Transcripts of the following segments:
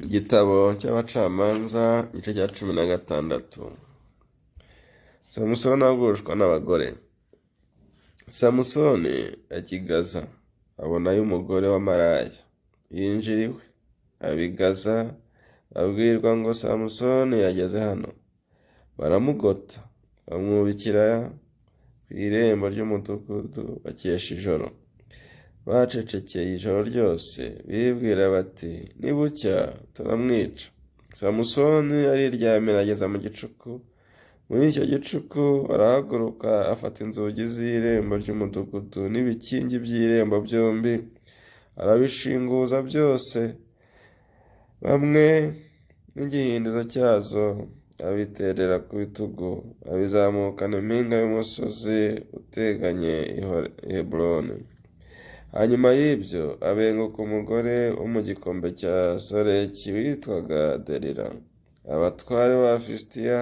Igitabo cy'abacamanza igice cya cumi na gatandatu samusoni agurushwa n'abagore samusoni akigaza abonayo umugore wa maraya yinjira iwe abigaza abwirwa ngo samusoni yageze hano baramugota bamwubikira ku irembo ry'umudugudu bakesha ijoro bacecekeye ijoro ryose bibwira bati nibucya turamwica samusoni ariryamye ageza mu gicuku muri icyo gicuku arahaguruka afata inzugi z'irembo ry'umudugudu n'ibikingi by'irembo byombi arabishinguza byose bamwe n'igihinduzo cyazo abiterera ku bitugu abizamukana impinga y'umusozi uteganye i heburoni hanyuma ah, y'ibyo abenguka umugore wo mu gikombe cya soreki witwaga derira abatware ba fisitiya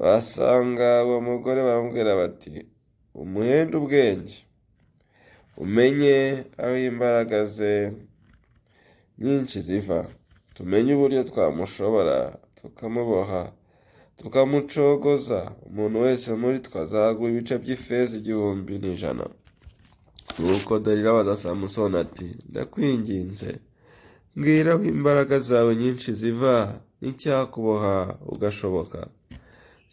basanga uwo mugore bamubwira bati umuhenda ubwenge umenye aho imbaraga ze nyinshi ziva tumenye uburyo twamushobora tukamuboha tukamucogoza umuntu wese muri twe azagura ibice by'ifeza igihumbi n'ijana nuko darira abaza samusoni ati ndakwinginze mbwira aho imbaraga zawe nyinshi ziva n'icyakuboha ugashoboka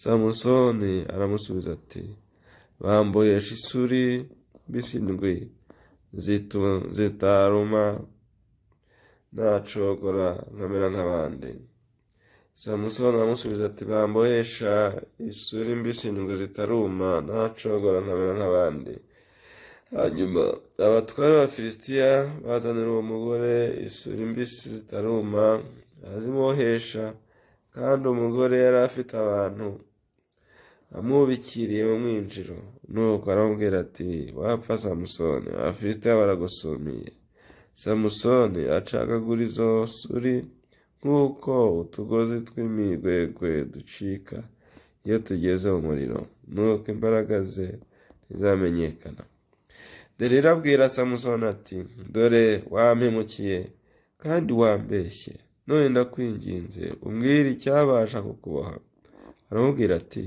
samusoni aramusubiza ati bambohesha isuri bisindwi zitaruma ntacogora nkamera nk'abandi samusoni aramusubiza ati bambohesha isuri mbisindwi zitaruma ntacogora nkamera nk'abandi hanyuma abatware b'abafilisitiya bazanira uwo mugore isuri mbisi zitaruma arazimwohesha kandi umugore yari afite abantu amwubikiriye mu mwinjiro nuko aramubwira ati wapfa samusoni abafilisitiya baragusumiye samusoni acagagura izo suri nk'uko utugozi tw'imigwegwe ducika iyo tugeze mu muriro nuko imbaraga ze ntizamenyekana rero abwira samusoni ati dore wampemukiye kandi wambeshye none ndakwinginze umbwire icyabasha kukuboha aramubwira ati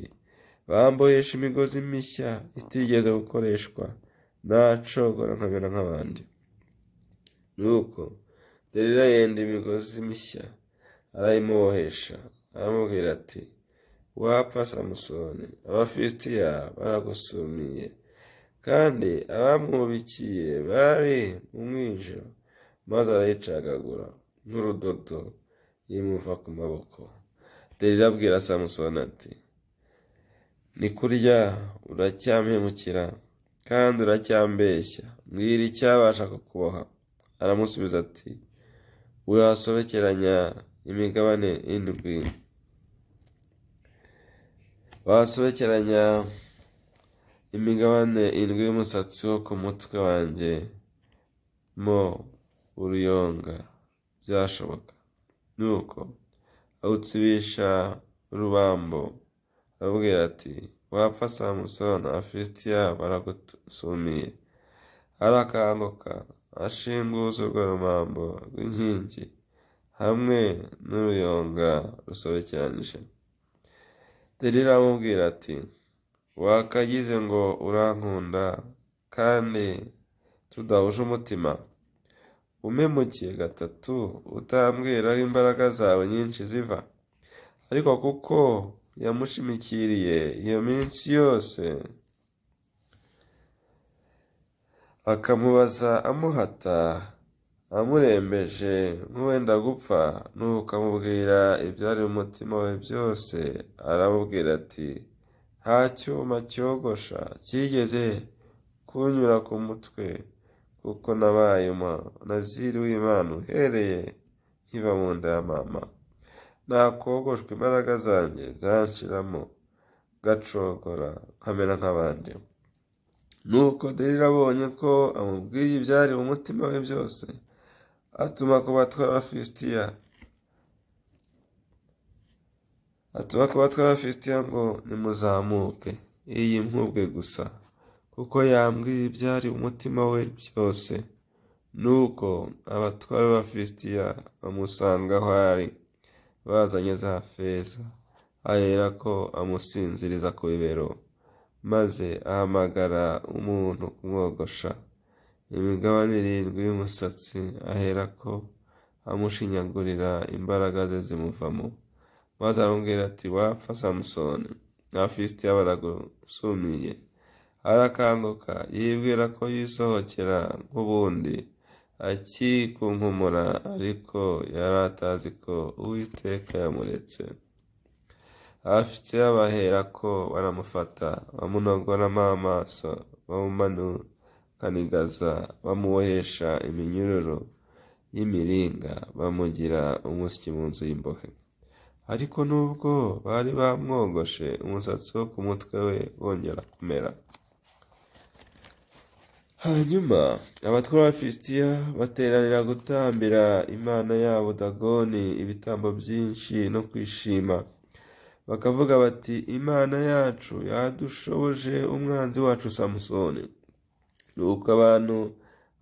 bambohesha imigozi mishya itigeze gukoreshwa nacogora nkamera nk'abandi nuko derera yenda imigozi mishya arayimubohesha aramubwira ati wapfa samusoni abafilisitiya baragusumiye kandi abamwubikiye bari mu mwijima maze arayicagagura n'urudodo yimuva ku maboko dore irabwira samusoni ati ni kurya uracyampemukira kandi uracyambeshya mbwira icyabasha kukuboha aramusubiza ati wasobekeranya imigabane indwi wasobekeranya imigabane indwi y'umusatsi wo ku mutwe wanjye mo uruyonga byashoboka nuko awutsibisha urubambo arabwira ati wapfa samusoni afilisitiya baragusumiye arakanguka ashinguza urwo rubambo rw'inkingi hamwe n'uruyonga rusobekeranije rero aramubwira ati wakagize ngo urankunda kandi tudahuje umutima umpemukiye gatatu utambwiraho imbaraga zawe nyinshi ziva ariko kuko yamushimikiriye iyo minsi yose akamubaza amuhata amurembeje nk'uwenda gupfa nuko akamubwira ibyari mu mutima we byose aramubwira ati nta cyuma cyogosha cyigeze kunyura ku mutwe kuko nabaye umunaziri w'imana uhereye nkiva mu nda ya mama nakogoshwa imbaraga zanjye zanshiramo gacogora nkamera nk'abandi nuko derira abonye ko amubwiye ibyari mu mutima we byose atuma ku batwara filisitiya ati bakaba twabafitiye ngo nimuzamuke iyi mpubwe gusa kuko yambwiye ibyari umutima we byose nuko abatware b'abafisitiya bamusanga aho ari bazanye za feza ahera ko amusinziriza ku bibero maze ahamagara umuntu kumwogosha imigabane irindwi y'umusatsi ahera ko amushinyagurira imbaraga ze zimuvamo maze arongera ati wapfa samusoni nta fisiti baragusumiye arakanguka yibwira ko yisohokera nk'ubundi akikunkumura ariko yari atazi ko uwiteka yamuretse afite bahera ko baramufata bamunogora amaso bamumanukanigaza bamubohesha iminyururu y'imiringa bamugira umusyi mu nzu y'imbohe ariko nubwo bari bamwogoshe umusatsi wo ku mutwe we wongera kumera hanyuma abatwara b'abafilisitiya bateranira gutambira imana yabo dagoni ibitambo byinshi no kwishima bakavuga bati imana yacu yadushoboje umwanzi wacu samusoni nuko abantu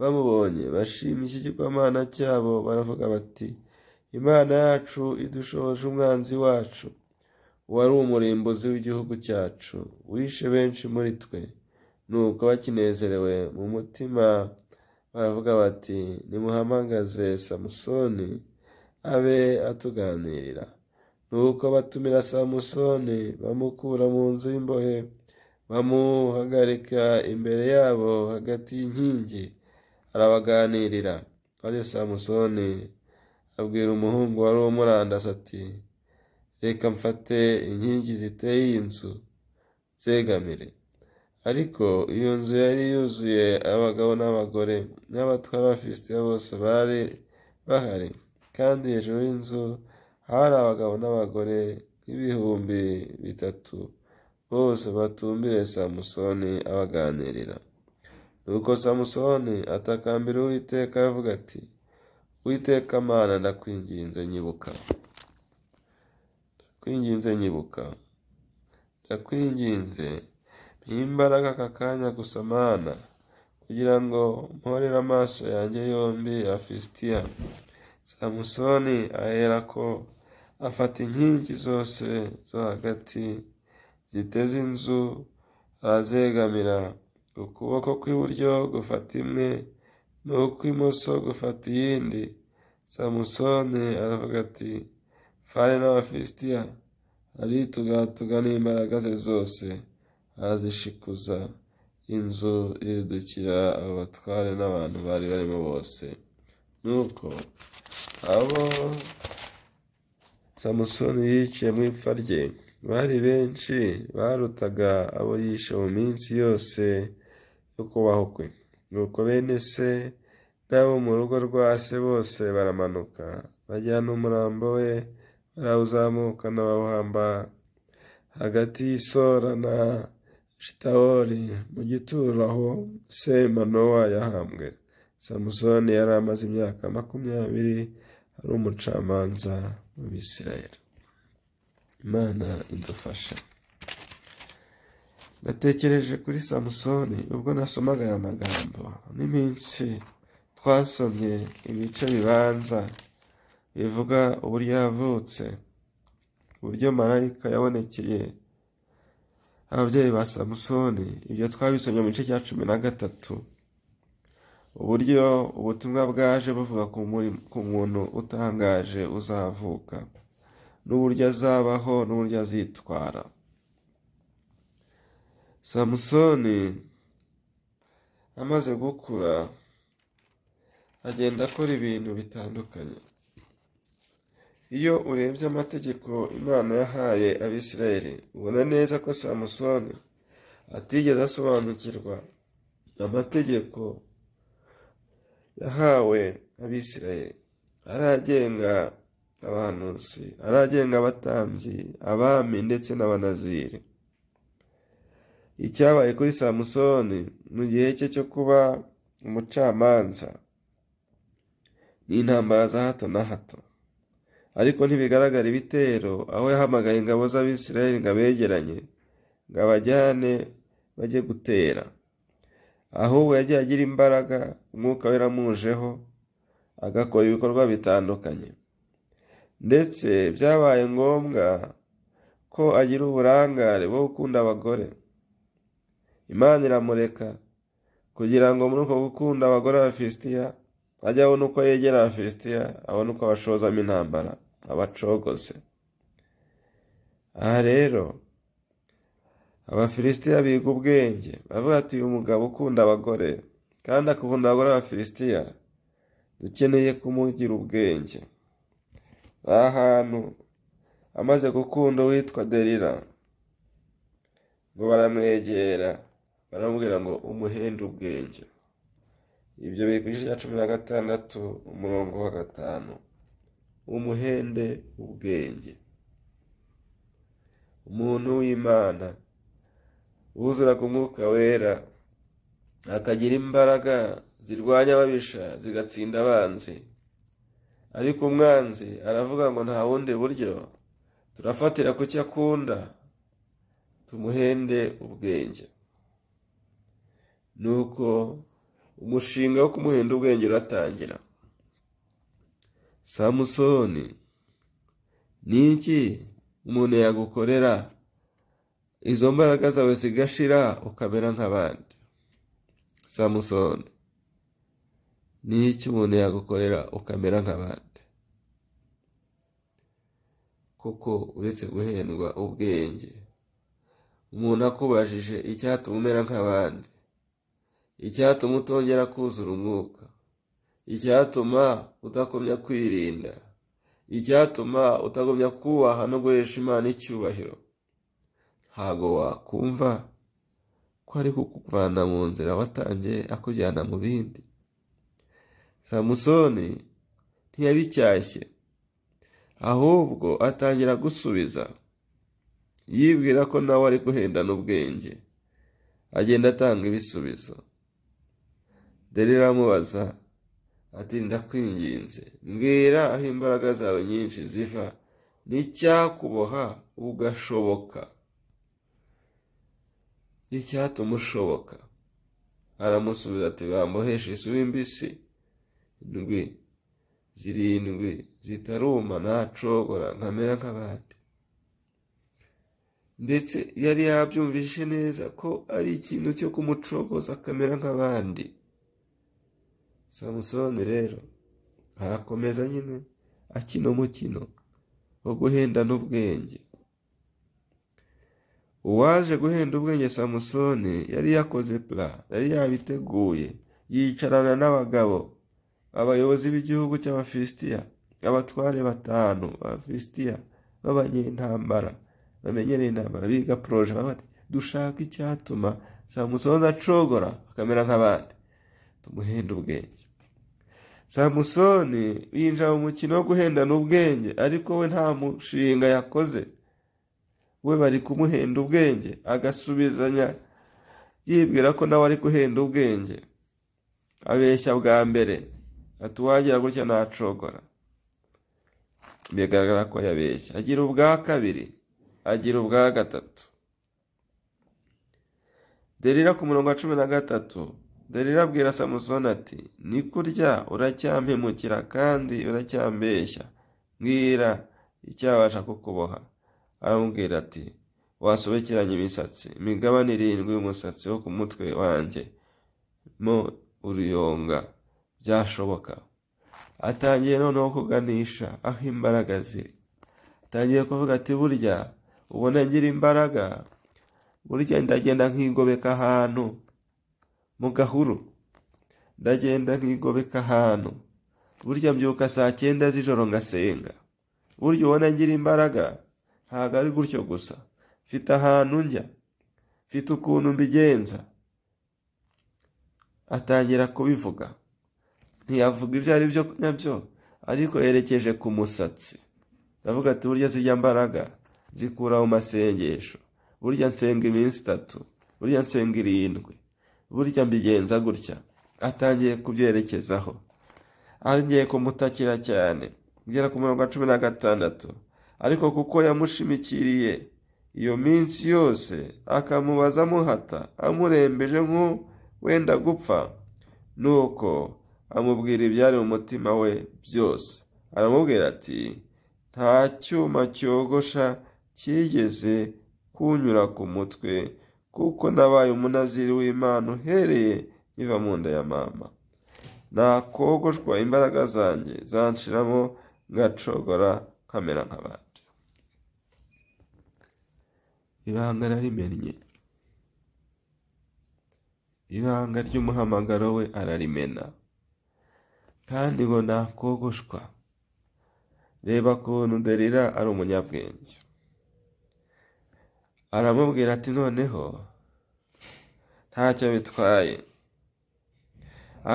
bamubonye bashima ikigirwamana cyabo baravuga bati imana yacu idushoje umwanzi wacu wari umurimbuzi w'igihugu cyacu wishe benshi muri twe nuko bakinezerewe mu mutima baravuga bati nimuhamagaze samusoni abe atuganirira nuko batumira samusoni bamukura mu nzu y'imbohe bamuhagarika imbere yabo hagati y'inkingi arabaganirira maze samusoni abwira umuhungu wari umurandase ati reka mfate inkingi ziteye iyi nzu nzegamire ariko iyo nzu yari yuzuye abagabo n'abagore n'abatwara b'abafilisitiya bose bari bahari kandi hejuru y'inzu hari abagabo n'abagore nk'ibihumbi bitatu bose batumbire samusoni abaganirira nuko samusoni atakambira uwiteka avuga ati witeka amana ndakwinginze nyibuka ndakwinginze nyibuka ndakwinginze mpimbaraga aka kanya gusa amana kugira ngo mporere amaso yanjye yombi ya samusoni ahera ko afata inkingi zose zo hagati ziteze inzu arazegamira ukuboko kw'iburyo gufata imwe no kw'imoso gufata iyindi samusone aravuga ati mfane ari tugatuga n'imbaraga ze zose arazishikuza inzu iridukira abatware n'abantu bari barimo bose nuko abo samusoni yiciye mu ipfa rye bari benshi barutaga abo yishe mu minsi yose yo kubaho kwe Nuko bene se n'abo mu rugo rwa se bose baramanuka, bajyana umurambo we, barawuzamukana bawuhamba hagati y'isora na shitawoli mu gituro aho se manowa yahambwe. samusoni yari amaze imyaka makumyabiri ari umucamanza mu bisirayeli imana idufasha natekereje kuri samusoni ubwo nasomaga aya magambo n'iminsi twasomye ibice bibanza bivuga uburyo yavutse uburyo marayika yabonekeye ababyeyi ba samusoni ibyo twabisomye mu gice cya cumi na gatatu uburyo ubutumwa bwaje buvuga ku muntu utangaje uzavuka n'uburyo azabaho n'uburyo azitwara samusoni amaze gukura agenda akora ibintu bitandukanye iyo urebye amategeko imana yahaye abisirayeli ubona neza ko samusoni atigeze asobanukirwa amategeko yahawe abisirayeli aragenga abantu aragenga abatambyi abami ndetse n'abanaziri icyabaye kuri samusoni mu gihe cye cyo kuba umucamanza n’intambara za hato na hato ariko ntibigaragara ibitero aho yahamagaye ingabo z'abisirayeli ngo abegeranye ngo abajyane bajye gutera ahubwo yagiye agira imbaraga umwuka we yaramujeho agakora ibikorwa bitandukanye ndetse byabaye ngombwa ko agira uburangare bwo gukunda abagore imana iramureka kugira ngo muri uko gukunda abagore b'abafilisitiya ajye abona uko yegera abafilisitiya abona uko abashozamo intambara abacogose aha rero abafilisitiya biga ubwenge bavuga ati uyu mugabo ukunda abagore kandi akunda abagore b'abafilisitiya dukeneye kumugira ubwenge aha hantu amaze gukunda uwitwa derira ngo baramwegera baramubwira ngo umuhende ubwenge ibyo biri ku gice cya cumi na gatandatu umurongo wa gatanu umuhende ubwenge umuntu w'imana wuzura ku mwuka wera akagira imbaraga zirwanya ababisha zigatsinda abanzi ariko umwanzi aravuga ngo nta wundi buryo turafatira ku cyo akunda tumuhende ubwenge nuko umushinga wo kumuhenda ubwenge uratangira samusoni ni iki umuntu yagukorera izo mbaraga zawe zigashira ukamera nk'abandi samusoni ni iki umuntu yagukorera ukamera nk'abandi kuko uretse guhendwa ubwenge umuntu akubajije icyatuma umera nk'abandi icyatuma utongera kuzura umwuka icyatuma udakomya kwirinda icyatuma utagomya kubaha no guhesha imana icyubahiro ntago wakumva ko ari kukuvana mu nzira watangiye akujyana mu bindi samusoni ntiyabicyashye ahubwo atangira gusubiza yibwira ko nawe ari guhendana ubwenge agenda atanga ibisubizo dore iramubaza ati ndakwinginze mbwira aho imbaraga zawe nyinshi ziva n'icyakuboha ugashoboka icyatuma ushoboka aramusubiza ati bamuhesha isura mbisi indwi zirindwi zitaruma nacogora nkamera nk'abandi ndetse yari yabyumvishe neza ko ari ikintu cyo kumucogoza akamera nk'abandi samusoni rero arakomeza nyine akina umukino wo guhenda n'ubwenge uwaje guhenda ubwenge samusoni yari yakoze pura yari yabiteguye yicarana n'abagabo abayobozi b'igihugu cy'abafilisitiya abatware batanu b'abafilisitiya b'abanyentambara bamenyereye intambara biga poroje dushaka icyatuma samusoni acogora akamera nk'abandi tumuhenda ubwenge samusoni yinjira mu mukino wo guhendana ubwenge ariko we nta mushinga yakoze we bari kumuhenda ubwenge agasubizanya yibwira ko nawe ari guhenda ubwenge abeshya bwa mbere atuwagira gutya ntacogora bigaragara ko yabeshya agira ubwa kabiri agira ubwa gatatu derira ku murongo wa cumi na gatatu dore samusoni ati ni kurya uracyamemukira kandi uracyambeshya mbwira icyabasha kukuboha aramubwira ati wasobekeranye imisatsi imigabane irindwi y'umusatsi wo ku mutwe wanjye mo uruyonga byashoboka atangiye noneho kuganisha aho imbaraga ziri atangiye kuvuga ati burya ubona ngira imbaraga burya ndagenda nkigobeka ahantu mu gahuru ndagenda nkigobeka ahantu burya mbyuka saa cyenda z'ijoro ngasenga burya ubona ngira imbaraga ntabwo ari gutyo gusa mfite ahantu njya mfite ukuntu mbigenza atangira kubivuga ntiyavuga ibyo ari byo nyabyo ariko yerekeje ku musatsi ndavuga ati burya zijya mbaraga zikura mu masengesho burya nsenga iminsi itatu burya nsenga irindwi burya mbigenza gutya atangiye kubyerekezaho ngiye kumutakira cyane ngera ku mirongo cumi na gatandatu ariko kuko yamushimikiriye iyo minsi yose akamubaza amuhata amurembeje nko wenda gupfa nuko amubwira ibyari mu mutima we byose aramubwira ati nta cyuma cyogosha cyigeze kunyura ku mutwe kuko nabaye umunaziri w'Imana uhereye nkiva mu nda ya mama nakogoshwa imbaraga zanjye zanshiramo ngacogora kamera nk'abandi ibanga ararimennye ibanga ry'umuhamagaro we ararimena kandi ngo nakogoshwa reba kuntu derira ari umunyabwenge aramubwira ati noneho ntacyo bitwaye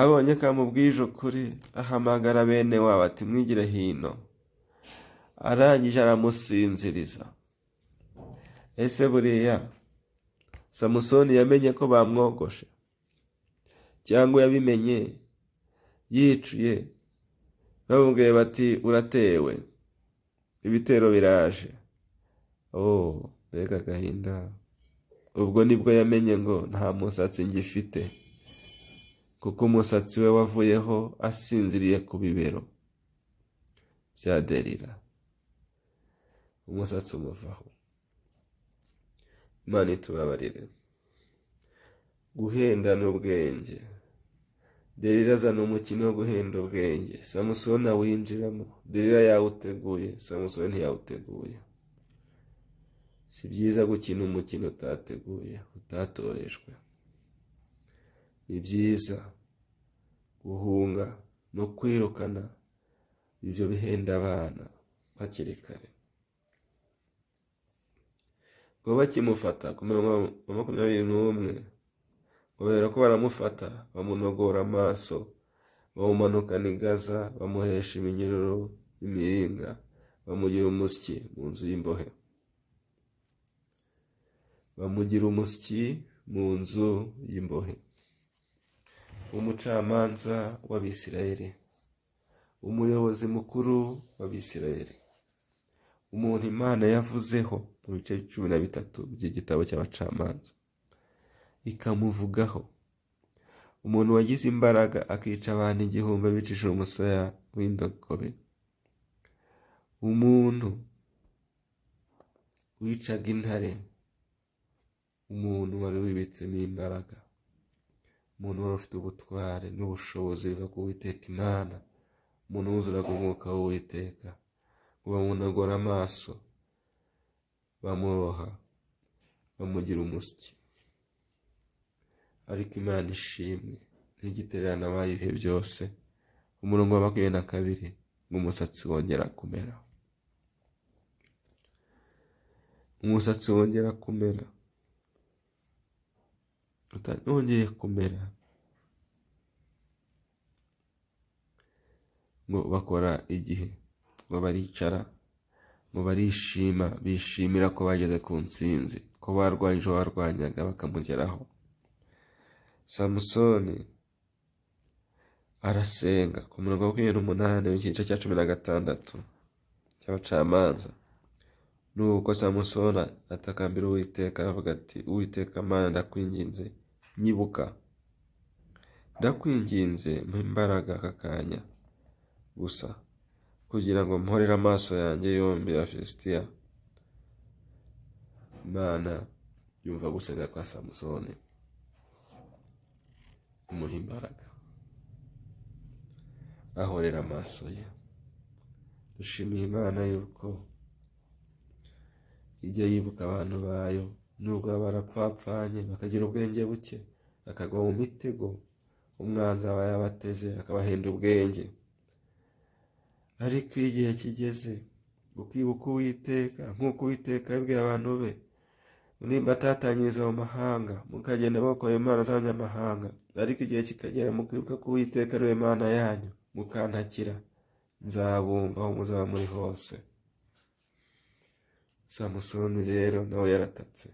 abonye ko amubwije ukuri ahamagara bene wabo ati mwigire hino arangije aramusinziriza ese buriya samusoni yamenye ko bamwogoshe cyangwa yabimenye yicuye bamubwiye bati uratewe ibitero biraje oh mbega agahinda ubwo nibwo yamenye ngo nta musatsi ngifite kuko umusatsi we wavuyeho asinziriye ku bibero byaderira umusatsi umuvaho imana itubabarire guhenda n'ubwenge deriraza ni umukino wo guhenda ubwenge samusoni winjiramo derira yawuteguye samusoni ntiyawuteguye si byiza gukina umukino utateguye utatorejwe ni byiza guhunga no kwirukana ibyo bihenda abana hakiri kare ngo bakimufata ku wa makumyabiri n'umwe kubera ko baramufata bamunogora amaso bawumanukana igaza bamuhesha iminyururu n'imiringa bamugira umusyi mu nzu y'imbohe bamugira umusyi mu nzu y'imbohe umucamanza w'abisirayeli umuyobozi mukuru w'abisirayeli umuntu imana yavuzeho mu bice cumi na bitatu by'igitabo cy'abacamanza ikamuvugaho umuntu wagize imbaraga akica abantu igihumbi abicishije umusaya w'indogobe umuntu wicaga intare umuntu wari wibitse n’imbaraga umuntu wari ufite ubutware n'ubushobozi biva ku witeka imana umuntu wuzuraga umwuka w'uwiteka ngo bamunagore amaso bamuroha bamugira umusyi ariko imana ishimwe ntigitererane abaye ibihe byose umurongo wa makumyabiri na kabiri umusatsi wongera kumera umusatsi wongera kumera utongeye kumera ngo bakora igihe ngo baricara ngo barishima bishimira ko bageze ku ntsinzi ko barwanya ijoro barwanyaga bakamugeraho samusoni arasenga ku murongo wa makumyabiri n'umunani w'igice cya cumi na gatandatu cy'abacamanza nuko samusoni atakambira uwiteka aravuga ati uwiteka amana ndakwinginze nyibuka ndakwinginze mpa imbaraga aka kanya gusa kugira ngo mporere amaso yanjye yombi ya fesitiya imana yumva gusabira kwa samusoni umuha imbaraga ahorera amaso ye dushimiye imana yuko ijya yibuka abantu bayo nubwo barapfapfanye bakagira ubwenge buke bakagwa mu mitego umwanzi aba yabateze akabahenda ubwenge ariko igihe kigeze ukibuka uwiteka nk'uko uwiteka yabwiye abantu be nimba atatanyiriza mu mahanga mukagenda mukora imana z'abanyamahanga ariko igihe kikagera mukibuka ko uwiteka ariwe mana yanyu mukantakira nzabumva aho muzaba muri hose samusoni rero nawe yaratatse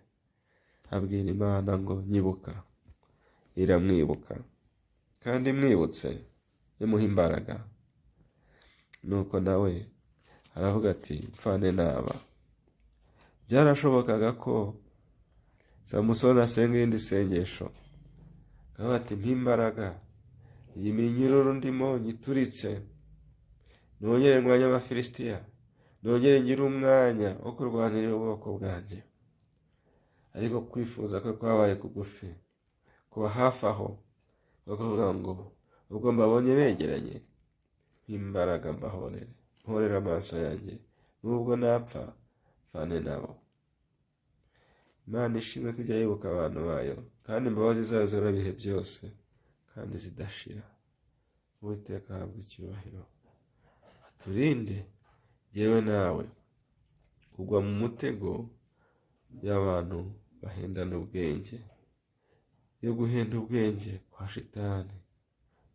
abwira imana ngo nyibuka iramwibuka kandi mwibutse imuha imbaraga nuko nawe aravuga ati mfane naba byarashobokaga ko samusoni asenga irindi sengesho akaba ati nk'imbaraga iyi minyururu ndimo nyituritse nongere ndwanya abafilisitiya nongere ngire umwanya wo kurwanirira ubwoko bwanjye ariko kwifuza ko kwabaye kugufi kuba hafi aho bakavuga ngo ubwo mbabonye begeranye nk'imbaraga mbahorere mporera amaso yanjye nubwo napfa mfane nabo imana ishimwe kujya yibuka abantu bayo kandi imbabazi zayo zora byose kandi zidashira uwiteka ahabwa icyubahiro aturinde yewe nawe kugwa mu mutego y'abantu bahendana ubwenge yo guhenda ubwenge kwa shitani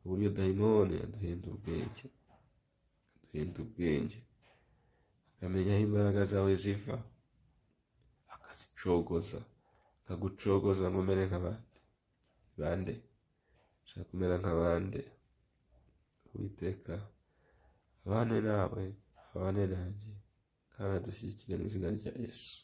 uburyo dayimoni aduhenda ubwenge aduhenda ubwenge akamenya aho imbaraga zawe ziva akazicogoza akagucogoza ngo umere nk'abandi bande ushaka kumera nk'abandi witeka abane nawe abane nanjye kandi adushyigikire mu izina rya yesu